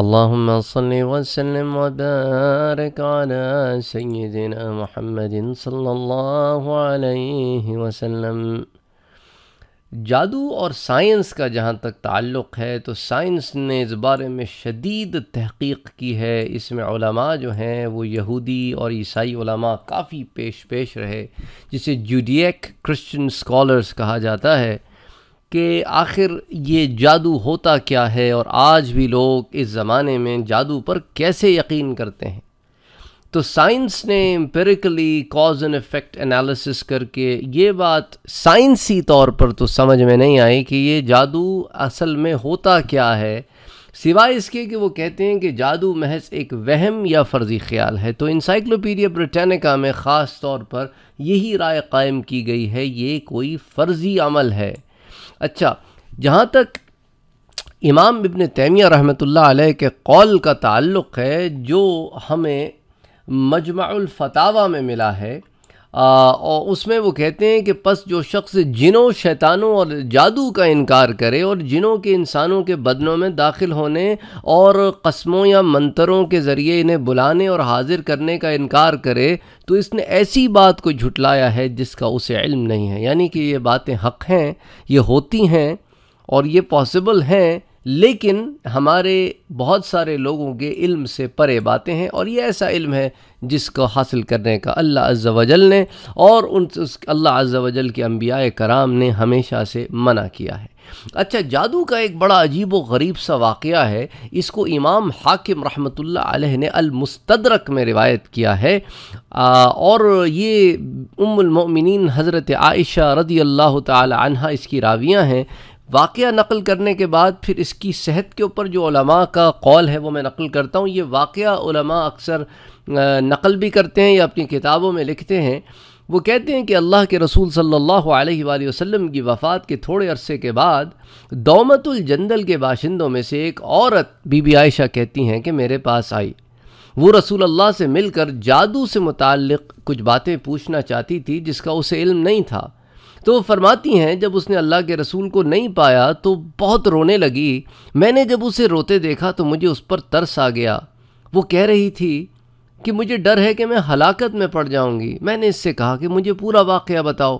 صل وسلم وبارک علی سیدنا محمد صلی اللہ علیہ وسلم جادو اور سائنس کا جہاں تک تعلق ہے تو سائنس نے اس بارے میں شدید تحقیق کی ہے اس میں علماء جو ہیں وہ یہودی اور عیسائی علماء کافی پیش پیش رہے جسے جوڈیک کرسچن سکولرز کہا جاتا ہے کہ آخر یہ جادو ہوتا کیا ہے اور آج بھی لوگ اس زمانے میں جادو پر کیسے یقین کرتے ہیں تو سائنس نے empirically cause and effect analysis کر کے یہ بات سائنسی طور پر تو سمجھ میں نہیں آئی کہ یہ جادو اصل میں ہوتا کیا ہے سوائے اس کے کہ وہ کہتے ہیں کہ جادو محض ایک وہم یا فرضی خیال ہے تو انسائکلوپیڈیا بریٹینکا میں خاص طور پر یہی رائے قائم کی گئی ہے یہ کوئی فرضی عمل ہے اچھا جہاں تک امام ابن تیمیہ رحمۃ اللہ علیہ کے قول کا تعلق ہے جو ہمیں مجمع الفتاوہ میں ملا ہے اور اس میں وہ کہتے ہیں کہ پس جو شخص جنوں شیطانوں اور جادو کا انکار کرے اور جنوں کے انسانوں کے بدنوں میں داخل ہونے اور قسموں یا منتروں کے ذریعے انہیں بلانے اور حاضر کرنے کا انکار کرے تو اس نے ایسی بات کو جھٹلایا ہے جس کا اسے علم نہیں ہے یعنی کہ یہ باتیں حق ہیں یہ ہوتی ہیں اور یہ پاسبل ہیں لیکن ہمارے بہت سارے لوگوں کے علم سے پرے باتیں ہیں اور یہ ایسا علم ہے جس کو حاصل کرنے کا اللہ عز و جل نے اور ان اللہ و جل کے انبیاء کرام نے ہمیشہ سے منع کیا ہے اچھا جادو کا ایک بڑا عجیب و غریب سا واقعہ ہے اس کو امام حاکم رحمۃ اللہ علیہ نے المستدرک میں روایت کیا ہے اور یہ ام المؤمنین حضرت عائشہ رضی اللہ تعالی عنہ اس کی راویاں ہیں واقعہ نقل کرنے کے بعد پھر اس کی صحت کے اوپر جو علماء کا قول ہے وہ میں نقل کرتا ہوں یہ واقعہ علماء اکثر نقل بھی کرتے ہیں یا اپنی کتابوں میں لکھتے ہیں وہ کہتے ہیں کہ اللہ کے رسول صلی اللہ علیہ وآلہ وسلم کی وفات کے تھوڑے عرصے کے بعد دومت الجندل کے باشندوں میں سے ایک عورت بی بی عائشہ کہتی ہیں کہ میرے پاس آئی وہ رسول اللہ سے مل کر جادو سے متعلق کچھ باتیں پوچھنا چاہتی تھی جس کا اسے علم نہیں تھا تو وہ فرماتی ہیں جب اس نے اللہ کے رسول کو نہیں پایا تو بہت رونے لگی میں نے جب اسے روتے دیکھا تو مجھے اس پر ترس آ گیا وہ کہہ رہی تھی کہ مجھے ڈر ہے کہ میں ہلاکت میں پڑ جاؤں گی میں نے اس سے کہا کہ مجھے پورا واقعہ بتاؤ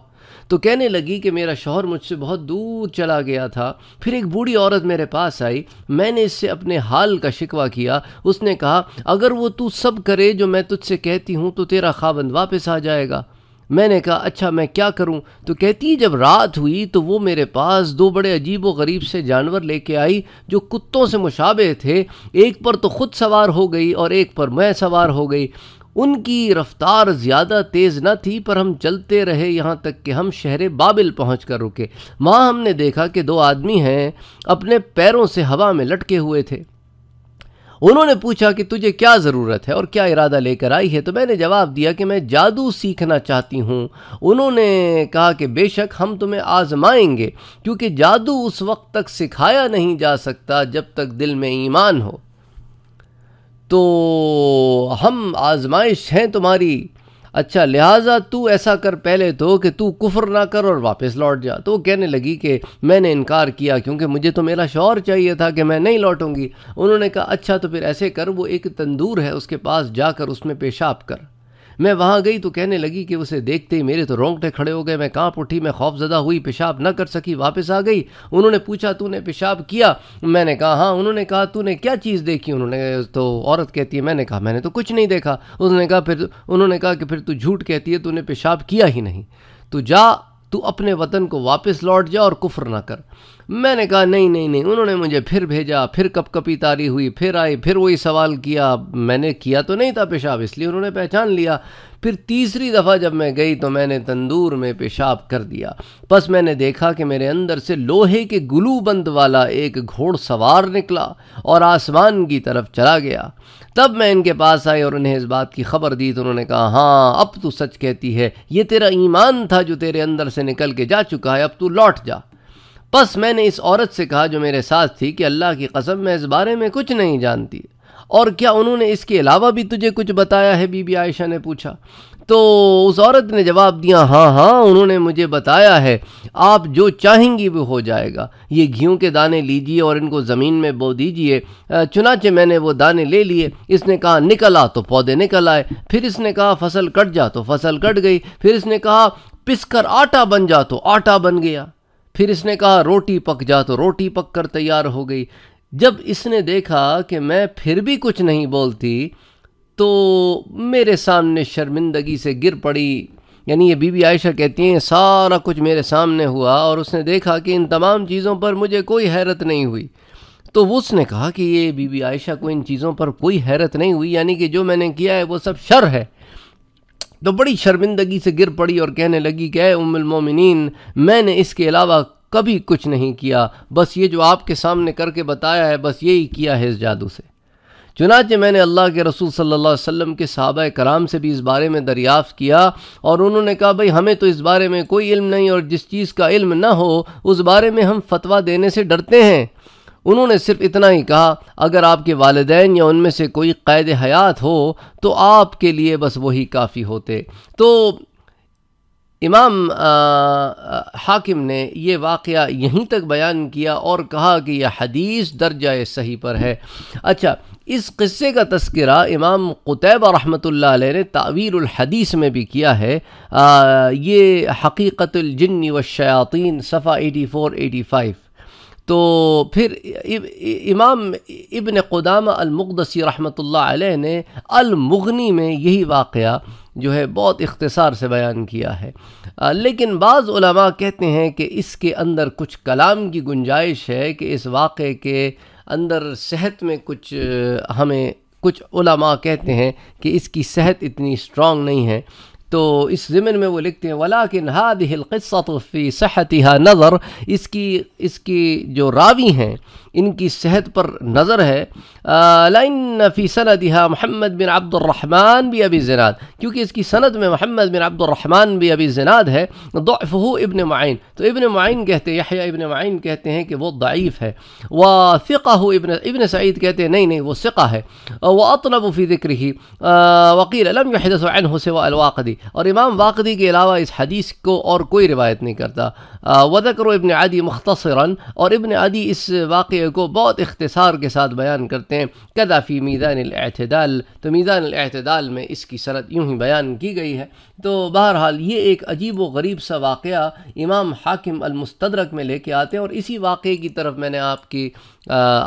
تو کہنے لگی کہ میرا شوہر مجھ سے بہت دور چلا گیا تھا پھر ایک بوڑھی عورت میرے پاس آئی میں نے اس سے اپنے حال کا شکوہ کیا اس نے کہا اگر وہ تو سب کرے جو میں تجھ سے کہتی ہوں تو تیرا خاوند واپس آ جائے گا میں نے کہا اچھا میں کیا کروں تو کہتی جب رات ہوئی تو وہ میرے پاس دو بڑے عجیب و غریب سے جانور لے کے آئی جو کتوں سے مشابہ تھے ایک پر تو خود سوار ہو گئی اور ایک پر میں سوار ہو گئی ان کی رفتار زیادہ تیز نہ تھی پر ہم چلتے رہے یہاں تک کہ ہم شہر بابل پہنچ کر رکے ماں ہم نے دیکھا کہ دو آدمی ہیں اپنے پیروں سے ہوا میں لٹکے ہوئے تھے انہوں نے پوچھا کہ تجھے کیا ضرورت ہے اور کیا ارادہ لے کر آئی ہے تو میں نے جواب دیا کہ میں جادو سیکھنا چاہتی ہوں انہوں نے کہا کہ بے شک ہم تمہیں آزمائیں گے کیونکہ جادو اس وقت تک سکھایا نہیں جا سکتا جب تک دل میں ایمان ہو تو ہم آزمائش ہیں تمہاری اچھا لہٰذا تو ایسا کر پہلے تو کہ تو کفر نہ کر اور واپس لوٹ جا تو وہ کہنے لگی کہ میں نے انکار کیا کیونکہ مجھے تو میرا شور چاہیے تھا کہ میں نہیں لوٹوں گی انہوں نے کہا اچھا تو پھر ایسے کر وہ ایک تندور ہے اس کے پاس جا کر اس میں پیشاب کر میں وہاں گئی تو کہنے لگی کہ اسے دیکھتے ہی میرے تو رونگٹے کھڑے ہو گئے میں کانپ اٹھی میں خوف زدہ ہوئی پیشاب نہ کر سکی واپس آ گئی انہوں نے پوچھا تو نے پیشاب کیا میں نے کہا ہاں انہوں نے کہا تو نے کیا چیز دیکھی انہوں نے تو عورت کہتی ہے میں نے کہا میں نے تو کچھ نہیں دیکھا اس نے کہا پھر انہوں نے کہا کہ پھر تو جھوٹ کہتی ہے تو نے پیشاب کیا ہی نہیں تو جا تو اپنے وطن کو واپس لوٹ جا اور کفر نہ کر میں نے کہا نہیں نہیں نہیں انہوں نے مجھے پھر بھیجا پھر کپ کپی تاری ہوئی پھر آئی پھر وہی سوال کیا میں نے کیا تو نہیں تھا پیشاب اس لیے انہوں نے پہچان لیا پھر تیسری دفعہ جب میں گئی تو میں نے تندور میں پیشاب کر دیا بس میں نے دیکھا کہ میرے اندر سے لوہے کے گلو بند والا ایک گھوڑ سوار نکلا اور آسمان کی طرف چلا گیا تب میں ان کے پاس آئی اور انہیں اس بات کی خبر دی تو انہوں نے کہا ہاں اب تو سچ کہتی ہے یہ تیرا ایمان تھا جو تیرے اندر سے نکل کے جا چکا ہے اب تو لوٹ جا پس میں نے اس عورت سے کہا جو میرے ساتھ تھی کہ اللہ کی قسم میں اس بارے میں کچھ نہیں جانتی اور کیا انہوں نے اس کے علاوہ بھی تجھے کچھ بتایا ہے بی بی عائشہ نے پوچھا تو اس عورت نے جواب دیا ہاں ہاں انہوں نے مجھے بتایا ہے آپ جو چاہیں گی وہ ہو جائے گا یہ گھیوں کے دانے لیجئے اور ان کو زمین میں بو دیجئے چنانچہ میں نے وہ دانے لے لیے اس نے کہا نکل آ تو پودے نکل آئے پھر اس نے کہا فصل کٹ جا تو فصل کٹ گئی پھر اس نے کہا پس کر آٹا بن جا تو آٹا بن گیا پھر اس نے کہا روٹی پک جا تو روٹی پک کر تیار ہو گئی جب اس نے دیکھا کہ میں پھر بھی کچھ نہیں بولتی تو میرے سامنے شرمندگی سے گر پڑی یعنی یہ بی بی عائشہ کہتی ہیں سارا کچھ میرے سامنے ہوا اور اس نے دیکھا کہ ان تمام چیزوں پر مجھے کوئی حیرت نہیں ہوئی تو وہ اس نے کہا کہ یہ بی بی عائشہ کو ان چیزوں پر کوئی حیرت نہیں ہوئی یعنی کہ جو میں نے کیا ہے وہ سب شر ہے تو بڑی شرمندگی سے گر پڑی اور کہنے لگی کہ اے ام المومنین میں نے اس کے علاوہ کبھی کچھ نہیں کیا بس یہ جو آپ کے سامنے کر کے بتایا ہے بس یہی کیا ہے اس جادو سے چنانچہ میں نے اللہ کے رسول صلی اللہ علیہ وسلم کے صحابہ کرام سے بھی اس بارے میں دریافت کیا اور انہوں نے کہا بھائی ہمیں تو اس بارے میں کوئی علم نہیں اور جس چیز کا علم نہ ہو اس بارے میں ہم فتویٰ دینے سے ڈرتے ہیں انہوں نے صرف اتنا ہی کہا اگر آپ کے والدین یا ان میں سے کوئی قید حیات ہو تو آپ کے لیے بس وہی کافی ہوتے تو امام حاکم نے یہ واقعہ یہیں تک بیان کیا اور کہا کہ یہ حدیث درجہ صحیح پر ہے اچھا اس قصے کا تذکرہ امام قطب اور رحمۃ اللہ علیہ نے تعویر الحدیث میں بھی کیا ہے یہ حقیقت والشیاطین صفحہ ایٹی فور ایٹی فائیو تو پھر امام ابن قدامہ المقدسی رحمۃ اللہ علیہ نے المغنی میں یہی واقعہ جو ہے بہت اختصار سے بیان کیا ہے لیکن بعض علماء کہتے ہیں کہ اس کے اندر کچھ کلام کی گنجائش ہے کہ اس واقعے کے اندر صحت میں کچھ ہمیں کچھ علماء کہتے ہیں کہ اس کی صحت اتنی اسٹرانگ نہیں ہے تو اس ضمن میں وہ لکھتے ہیں ولاکن کن ہادل قصۃ و فی صحت نظر اس کی اس کی جو راوی ہیں ان کی صحت پر نظر ہے فی صنعتہ محمد بن عبد الرحمن بھی ابی زناد کیونکہ اس کی سند میں محمد بن عبد الرحمن بھی ابی زناد ہے دعف ابن معین تو ابن معین کہتے ہیں ابن معین کہتے ہیں کہ وہ ضعیف ہے وہ فقہ ابن ابن سعید کہتے ہیں نہیں نہیں وہ ثقہ ہے وہ اطلاع فی ذکر ہی وکیل علم یا حد العین الواقدی اور امام واقدی کے علاوہ اس حدیث کو اور کوئی روایت نہیں کرتا وذکر و ابن عادی مختصرا اور ابن عادی اس واقعے کو بہت اختصار کے ساتھ بیان کرتے ہیں کدا فی میدان الاعتدال تو میزان الاعتدال میں اس کی سرد یوں ہی بیان کی گئی ہے تو بہرحال یہ ایک عجیب و غریب سا واقعہ امام حاکم المستدرک میں لے کے آتے ہیں اور اسی واقعے کی طرف میں نے آپ کی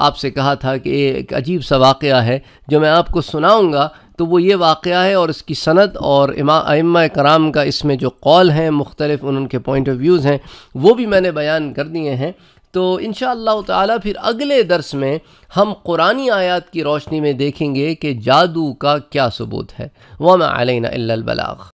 آپ سے کہا تھا کہ ایک عجیب سا واقعہ ہے جو میں آپ کو سناؤں گا تو وہ یہ واقعہ ہے اور اس کی سند اور امہ کرام کا اس میں جو قول ہیں مختلف ان کے پوائنٹ آف ویوز ہیں وہ بھی میں نے بیان کر دیے ہیں تو انشاءاللہ تعالی اللہ تعالیٰ پھر اگلے درس میں ہم قرآن آیات کی روشنی میں دیکھیں گے کہ جادو کا کیا ثبوت ہے عَلَيْنَا إِلَّا البلاخ